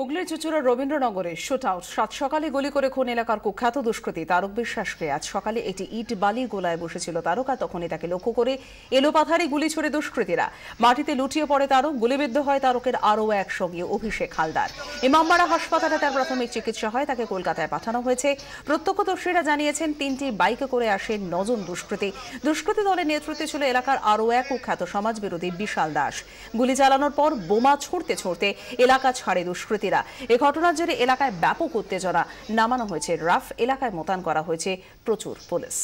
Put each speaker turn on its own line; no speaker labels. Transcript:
হুগলির Chuchura রবীন্দ্রনগরে shoot out সাত সকালে গুলি করে খুন এলাকার কুখ্যাত দুষ্কৃতী তারক বিশ্বাসকে আজ সকালে একটি ইট বালি গোলায় বসেছিল তারকা তখনই তাকে লক্ষ্য করে এলোপাথারি গুলি ছড়ে দুষ্কৃতীরা মাটিতে লুটিয়ে পড়ে তারক গুলিবিদ্ধ হয় তারকের আরও এক সঙ্গে অভিষেক হালদার ইমামবাড়া হাসপাতালে তার প্রাথমিক চিকিৎসা হয় তাকে কলকাতায় পাঠানো হয়েছে প্রত্যক্ষদর্শীরা জানিয়েছেন তিনটি বাইকে করে আসে নজন দুষ্কৃতী দুষ্কৃতী দলের নেতৃত্বে ছিল এলাকার আরও এক কুখ্যাত সমাজবিরোধী বিশাল দাস গুলি চালানোর পর বোমা ছুঁড়তে ছুঁড়তে এলাকা ছাড়ে দুষ্কৃতী শিক্ষার্থীরা এ ঘটনার জেরে এলাকায় ব্যাপক উত্তেজনা নামানো হয়েছে রাফ এলাকায় মোতায়েন করা হয়েছে প্রচুর পুলিশ